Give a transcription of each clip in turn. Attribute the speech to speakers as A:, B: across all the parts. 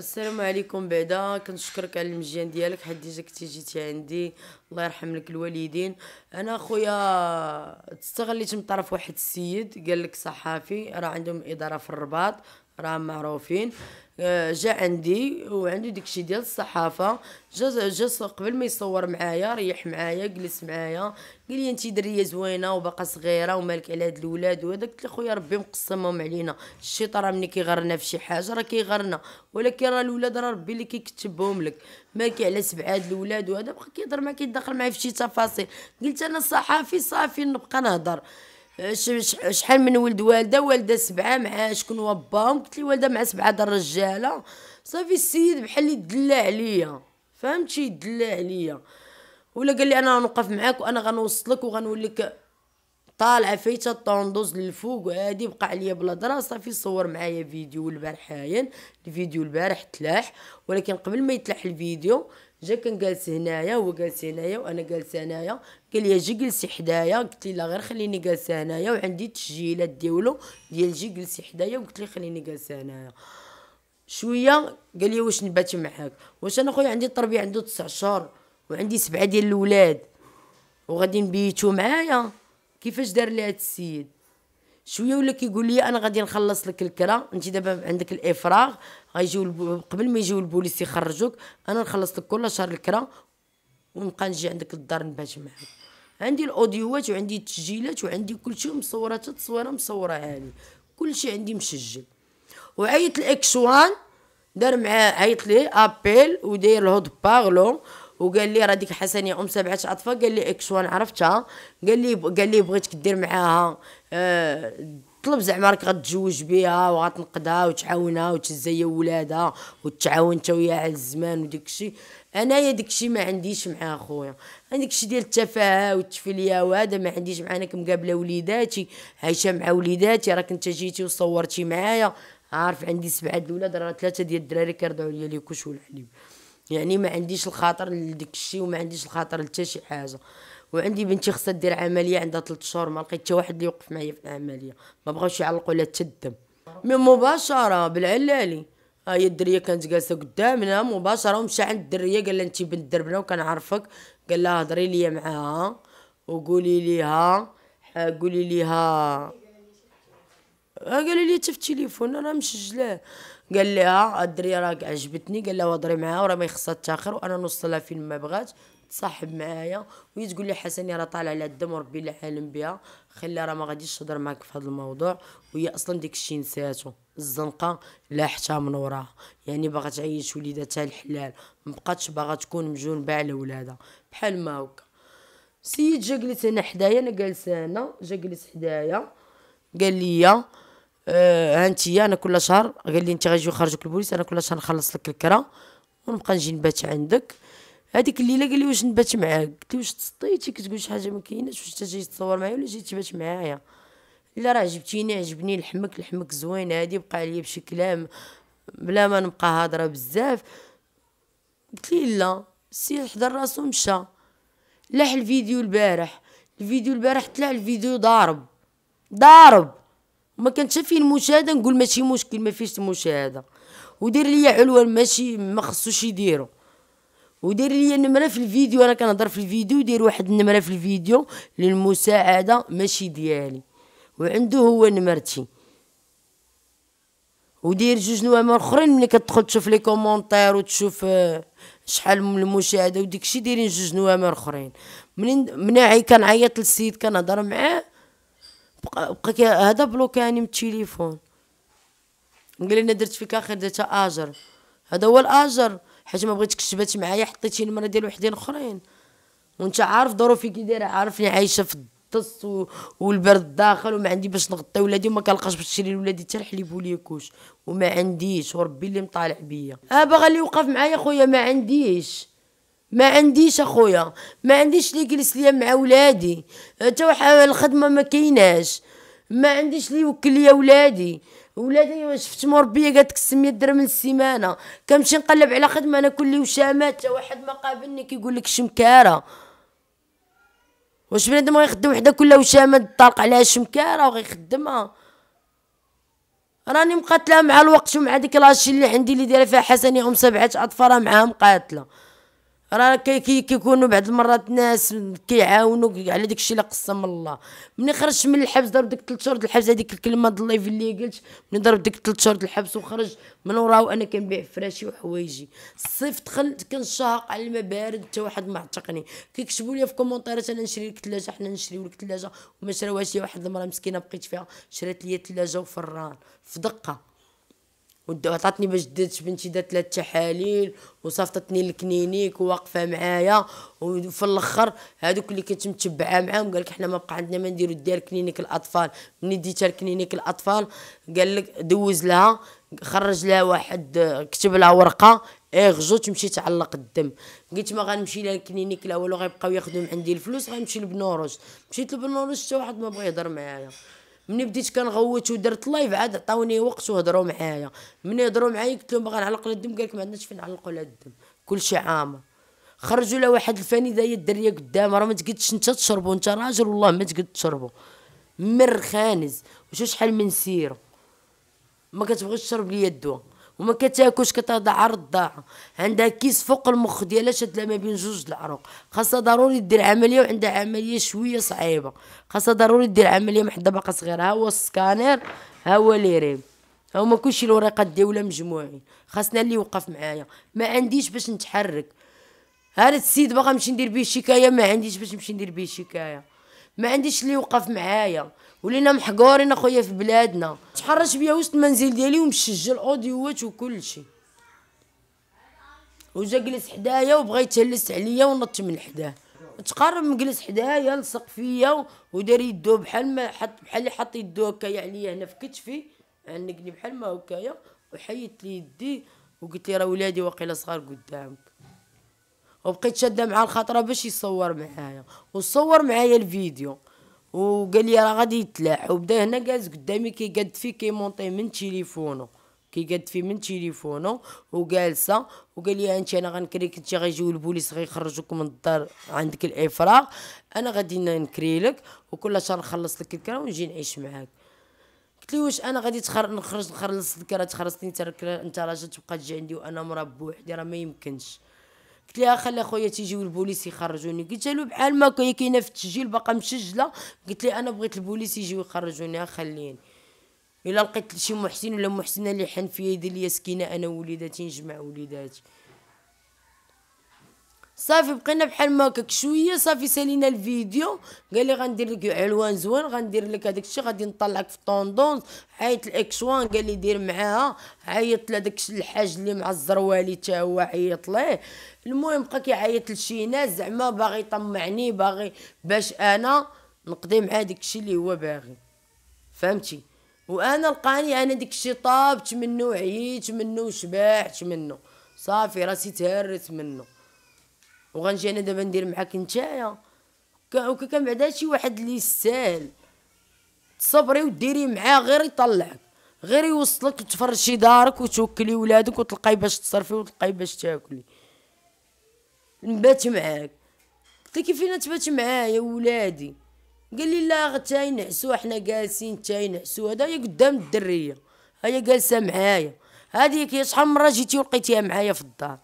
A: السلام عليكم بعدا كنشكرك على المجيان ديالك حيت ديجا كنتي جيتي عندي الله يرحم لك الوالدين انا خويا تستغليت من طرف واحد السيد قال لك صحافي راه عندهم اداره في الرباط راه معروفين آه، جا عندي وعندي داكشي ديال الصحافه جا جا قبل ما يصور معايا ريح معايا جلس معايا قال لي انت دريه زوينه وباقا صغيره ومالك على هاد الولاد وهذا قلت له خويا ربي مقسمهم علينا الشيطان راه ملي كيغرنا في شي حاجه راه كيغرنا ولكن راه الولاد راه ربي اللي كيكتبهم لك مالك على سبع هاد الولاد وهذا بقى كيهضر معايا كيدخل معايا في شي تفاصيل قلت انا صحافي صافي نبقى نهضر شحال من ولد والده والده سبعه مع شكون هو باهم قلت لي والده مع سبعه د الرجاله صافي السيد بحال اللي دلا عليا فهمتي دلا عليا ولا قال لي انا غنوقف معاك وانا غنوصلك وغنوليك طالعه فايته الطوندوز للفوق وهادي بقى عليا بلا درا صافي صور معايا فيديو البارح هاين الفيديو البارح تلاح ولكن قبل ما يتلاح الفيديو جا كان جالس هنايا هو جالس هنايا وانا جالسه هنايا قال لي جي جلسي حدايا قلت لي لا غير خليني جالسه هنايا وعندي التسجيلات ديالو ديال جي جلسي حدايا وقلت لي خليني جالسه هنايا شويه قال لي واش نبات معاك واش انا خويا عندي طربي عنده تسع شهور وعندي سبعه ديال الاولاد وغادي نبيتو معايا كيفاش دار لي هاد السيد شويه ولا كيقول لي انا غادي نخلص لك الكرا انت دابا عندك الافراغ غيجيو قبل ما يجيو البوليس يخرجوك انا نخلص لك كل شهر الكرا ونبقى نجي عندك الدار نبات معاك عندي الاوديوات وعندي التسجيلات وعندي كلشي مصوره تصويره مصوره كل كلشي عندي مسجل وعيط الاكسوان دار معاه عيط ليه ابيل وداير الهود بارلو وقال لي راه ديك حسنيه ام سبعه اطفال قال لي اكسوان عرفتها قال لي قال لي بغيتك دير معاها آه طلب زعما راك غتزوج بها وغتنقدها وتعاونها وتهز هي ولادها وتعاون انت وياها على الزمان وداك الشيء انايا داك الشيء ما عنديش معاه خويا عندك الشيء ديال التفاهه والتفليه وهذا ما عنديش معاه انا كمقابله وليداتي عايشه مع وليداتي راك انت جيتي وصورتي معايا عارف عندي سبعه د راه ثلاثه ديال الدراري كيرضعوا ليا الكوش والحليب يعني ما عنديش الخاطر لداك الشيء وما عنديش الخاطر لتا شي حاجه وعندي بنتي خصها دير عمليه عندها ثلاث شهور ما لقيت حتى واحد اللي يوقف معايا في العمليه ما بغاوش يعلقوا لا تشد من مباشره بالعلالي هي آه، الدريه كانت جالسه قدامنا مباشره ومشى عند الدريه قال لها انت بنت دربنا وكنعرفك قال لها هضري ليا معاها وقولي ليها آه، قولي ليها آه، قال لي في تليفون انا مسجلاه قال لها الدريه راك عجبتني قال لها هضري معاها وراه ما يخصها تاخر وانا نوصلها فين ما بغات تصاحب معايا وهي تقول لي حسني راه طالع على الدم وربي اللي عالم بها خلي راه ما غاديش تهضر معاك في هذا الموضوع وهي اصلا ديك الشيء نساتو الزنقه حتى من وراها يعني باغا تعيش وليداتها الحلال مبقاتش باغا تكون مجنبه على ولادها بحال ما هكا سيد جا جلس هنا حدايا انا جالسه هنا جا جلس حدايا قال لي آه انتيا انا كل شهر قال لي انت غيجيو يخرجوك البوليس انا كل شهر نخلص لك الكره ونبقى نجي نبات عندك هذيك الليله قال لي واش نبات معاك قلت له واش تسطيتي كتقول شي حاجه ما كايناش واش جاي تصور معايا ولا جيتي تبات معايا لا راه عجبتيني عجبني لحمك لحمك زوين هادي بقى عليا بشي كلام بلا ما نبقى هضره بزاف قلت لي لا سير حضر راسو مشى لاح الفيديو البارح الفيديو البارح طلع الفيديو ضارب ضارب ما كانت فيه المشاهده نقول ماشي مشكل ما فيش المشاهده ودير ليا علوه ماشي ما خصوش يديرو ودير لي نمره في الفيديو انا كنهضر في الفيديو ودير واحد النمره في الفيديو للمساعده ماشي ديالي وعنده هو نمرتي ودير جوج نوامر اخرين ملي كتدخل تشوف لي كومونتير وتشوف آه، شحال من المشاهده وديكشي دايرين جوج نوامر اخرين منين مناعي كنعيط للسيد كنهضر معاه بقى, بقى هذا بلوكاني من التليفون قال لي انا درت فيك اخر درت اجر هذا هو الاجر حيت ما بغيتكش تبات معايا حطيتي المرا ديال وحدين اخرين وانت عارف ظروفي كي دايره عارفني عايشه في الطس و... والبرد الداخل وما عندي باش نغطي ولادي وما كنلقاش باش نشري لولادي حتى الحليب وليكوش وما عنديش وربي اللي مطالع بيا اه باغا اللي يوقف معايا خويا ما عنديش ما عنديش اخويا ما عنديش اللي يجلس ليا مع ولادي حتى الخدمه ما كايناش ما عنديش اللي يوكل ليا ولادي ولادي شفت مربيه قالت لك 600 درهم السيمانه كنمشي نقلب على خدمه انا كلي وشامات حتى واحد ما قابلني كيقول لك شمكاره واش بنادم غيخدم وحده كلها وشامات طالق عليها شمكاره وغيخدمها راني مقاتله مع الوقت ومع ديك لاشي اللي عندي اللي دايره فيها حسني ام سبعه اطفال معاها مقاتله راه كيكونوا بعض المرات ناس كيعاونوك على داك الشيء اللي قسم الله ملي خرجت من الحبس ضرب ديك 3 شهور الحبس هذيك الكلمه د اللايف اللي قلت ملي ضرب ديك 3 شهور الحبس وخرج من وراه وانا كنبيع فراشي وحوايجي الصيف دخلت كنشاق على الماء بارد حتى واحد ما عتقني كيكتبوا لي في كومونتيرات انا نشري لك ثلاجه حنا نشريو لك ثلاجه وما شراوهاش لي واحد المراه مسكينه بقيت فيها شرات لي ثلاجه وفران في دقه وعطاتني باش درت بنتي دات ثلاث تحاليل وصافطتني للكلينيك وواقفه معايا وفي الاخر هذوك اللي كنت متبعه معاهم قال لك حنا ما بقى عندنا ما نديرو دير كلينيك الاطفال ملي ديتها لكلينيك الاطفال قال لك دوز لها خرج لها واحد كتب لها ورقه اغزو تمشي تعلق الدم قلت ما غنمشي لها الكلينيك لا والو غيبقاو ياخذوا من عندي الفلوس غنمشي لبنورج مشيت لبنورج حتى واحد ما بغى يهضر معايا ملي بديت كنغوت ودرت لايف عاد عطاوني وقت وهضروا معايا ملي هضروا معايا قلت لهم باغي نعلق الدم قال لك ما عندناش فين نعلقوا على الدم كلشي عامر خرجوا لها واحد الفنيده هي الدريه قدام راه ما تقدش انت تشربو انت راجل والله ما تقد تشربو مر خانز وشو شحال من سيره ما كتبغيش تشرب ليا الدواء وما كتاكلش كتهضع على عندها كيس فوق المخ ديالها شادله ما بين جوج العروق خاصها ضروري دير عمليه وعندها عمليه شويه صعيبه خاصها ضروري دير عمليه محدة باقا صغيره ها هو السكانير ها هو ليريم ها هما كلشي الوريقات ديالها مجموعين خاصنا اللي يوقف معايا ما عنديش باش نتحرك هذا السيد باغا نمشي ندير به شكايه ما عنديش باش نمشي ندير به شكايه ما عنديش اللي يوقف معايا ولينا محقورين اخويا في بلادنا تحرش بيا وسط المنزل ديالي ومسجل اوديوات وكل شيء وجا جلس حدايا وبغى يتهلس عليا ونط من حداه تقرب مجلس حدايا لصق فيا ودار يدو بحال ما حط بحال اللي حط يدو هكايا عليا هنا في كتفي عنقني بحال ما هكايا وحيت لي يدي وقلت لي راه ولادي واقيلا صغار قدامك وبقيت شاده مع الخطره باش يصور معايا وصور معايا الفيديو وقال لي راه غادي يتلاح وبدا هنا جالس قدامي كي قد فيه كيمونطي من تليفونه كي قد فيه من تليفونه وجالسه وقال لي انت انا غنكريك انت غيجيو البوليس غيخرجوك من الدار عندك الافراغ انا غادي نكري لك وكل شهر نخلص لك الكرا ونجي نعيش معاك قلت لي واش انا غادي تخر... نخرج نخلص الكرا تخلصني انت انت تبقى تجي عندي وانا مرا بوحدي راه ما يمكنش قلت لها خلي خويا تيجيو البوليس يخرجوني قلت له بحال ما كاينه في التسجيل باقا مسجله قلت لي انا بغيت البوليس يجيو يخرجوني خليني الا لقيت شي محسن ولا محسنه اللي حن في يدي ليا سكينه انا وليداتي نجمع وليداتي صافي بقينا بحال ما هكاك شويه صافي سالينا الفيديو قال لي غندير لك علوان زوين غندير لك هذاك الشيء غادي نطلعك في الطوندونز عيط لاكشوان قال لي دير معاها عيط لهذاك الحاج اللي مع الزروالي حتى هو عيط ليه المهم بقى كيعيط لشي ناس زعما باغي يطمعني باغي باش انا نقضي مع داك الشيء اللي هو باغي فهمتي وانا لقاني انا داك الشيء طابت منه عييت منه شبعت منه صافي راسي تهرت منه وغنجي انا دابا ندير معاك نتايا وكا كان بعدا شي واحد اللي يستاهل تصبري وديري معاه غير يطلعك غير يوصلك وتفرشي دارك وتوكلي ولادك وتلقاي باش تصرفي وتلقاي باش تاكلي نبات معاك قلت لك فينا تبات معايا ولادي قال لي لا غتاي نعسو حنا جالسين تاي نعسو هذا هي قدام الدريه هي جالسه معايا هذيك هي شحال من مره جيتي ولقيتيها معايا في الدار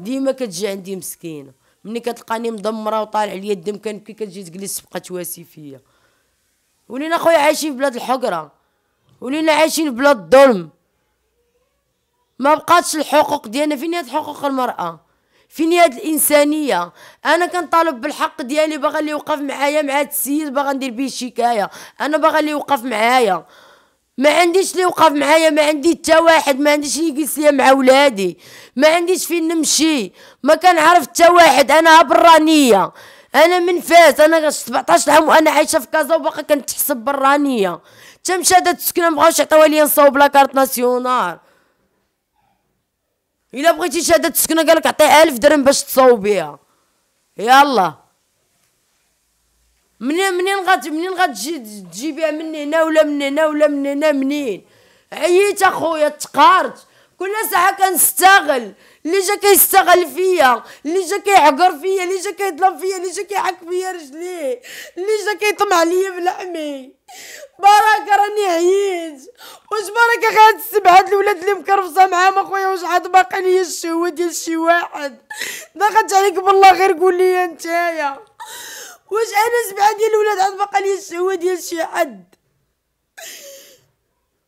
A: ديما كتجي عندي مسكينه ملي كتلقاني مدمره وطالع ليا الدم كنبكي كتجي تجلس تبقى تواسي فيا ولينا خويا عايشين في بلاد الحقره ولينا عايشين في بلاد الظلم ما بقاتش الحقوق ديالنا فين هاد حقوق المراه فين هاد الانسانيه انا كنطالب بالحق ديالي باغا اللي يوقف معايا مع هاد السيد باغا ندير به شكايه انا باغا اللي يوقف معايا ما عنديش لي وقف معايا ما عندي حتى واحد ما عنديش لي يجلس مع ولادي ما عنديش فين نمشي ما عارف حتى واحد انا برانيه انا من فاس انا 17 عام وانا عايشه في كازا وباقا كنتحسب برانيه تمشى هاد السكنه مبغاوش يعطيوها لي نصاوب لا كارت ناسيونال الا بغيتي شهاده السكنه قالك عطيه 1000 درهم باش تصاوبيها يلا منين منين غات منين غاتجي تجيبيها من هنا ولا من هنا ولا من هنا منين عييت اخويا تقارت كل ساعه كنستغل اللي جا كيستغل فيا اللي جا كيعقر فيا اللي جا كيظلم فيا اللي جا كيحك فيا رجليه اللي جا كيطمع ليا بلحمي بارك راني عييت واش بارك غير هاد السبعة هاد الولاد اللي مكرفصة معاهم اخويا واش عاد باقي ليا الشهوة ديال شي واحد ضاقت عليك بالله غير قول لي نتايا واش انا سبعه ديال الولاد عاد باقا لي الشهوه ديال شي حد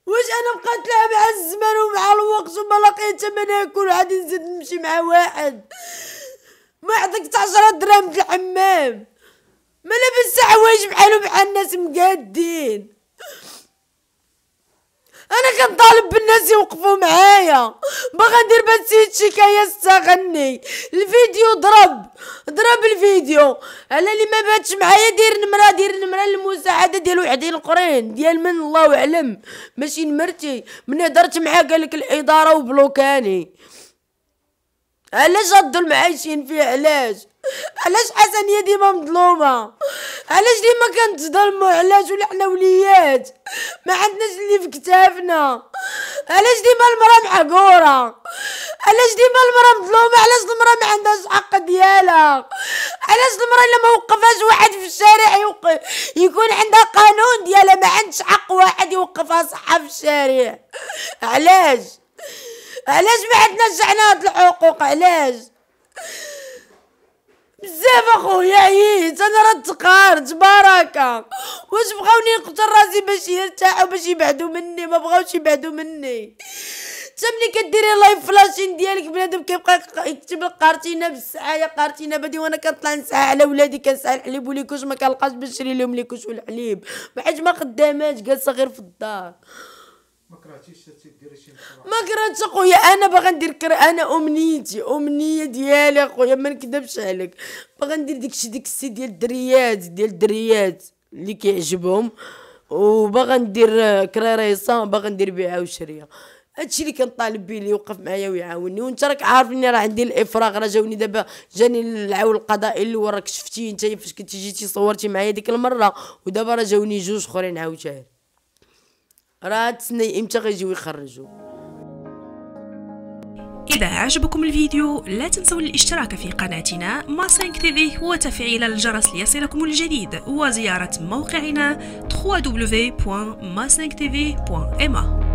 A: واش انا بقات لها مع الزمان ومع الوقت وما لقيت ما ناكل عاد نزيد نمشي مع واحد ما يعطيك عشرة دراهم في الحمام ما لابس حوايج بحالو بحال الناس مقادين انا كنطالب بالناس يوقفوا معايا باغا ندير بسيت شكايه استغني الفيديو ضرب ضرب الفيديو على اللي ما باتش معايا دير نمره دير نمره للمساعده ديال وحدين القرين ديال من الله اعلم ماشي نمرتي من هضرت معاه قالك الاداره وبلوكاني علاش الظلم عايشين فيه علاش علاش حسنيه ديما مظلومه علاش ديما كنتظلموا علاش ولا حنا وليات ما عندناش اللي في كتافنا علاش ديما المراه محقوره علاش ديما المراه مظلومه علاش المراه ما عندهاش حق ديالها علاش المراه الا ما وقفاش واحد في الشارع يوقف يكون عندها قانون ديالها ما عندش حق واحد يوقفها صحه في الشارع علاش علاش ما عندناش هاد الحقوق علاش بزاف اخويا عييت انا راه تقهرت بركه واش بغاوني نقتل راسي باش يرتاحوا باش يبعدوا مني ما بغاوش يبعدوا مني حتى ملي كديري لايف فلاشين ديالك بنادم كيبقى يكتب لك قارتينا بالساعه يا قارتينا بدي وانا كنطلع نسعى على ولادي كنسعى الحليب وليكوش ما كنلقاش باش نشري لهم ليكوش والحليب ما حيت ما خداماش جالسه غير في الدار ما كرهتيش تديري شي ما كرهتش اخويا انا باغا ندير كرا انا امنيتي امنيه ديالي اخويا ما نكذبش عليك باغا ندير داكشي ديك السي ديال الدريات ديال الدريات اللي كيعجبهم وباغا ندير كراريصه باغا ندير بيعه وشريه هادشي اللي كنطالب به اللي يوقف معايا ويعاوني وانت راك عارف اني راه عندي الافراغ راه جاوني دابا جاني العون القضائي اللي وراك شفتي انت فاش كنتي جيتي صورتي معايا ديك المره ودابا راه جاوني جوج اخرين عاوتاني راه تسنى امتى غيجيو يخرجوا إذا عجبكم الفيديو لا تنسوا الاشتراك في قناتنا ماسينك في وتفعيل الجرس ليصلكم الجديد وزيارة موقعنا www.masinktv.ma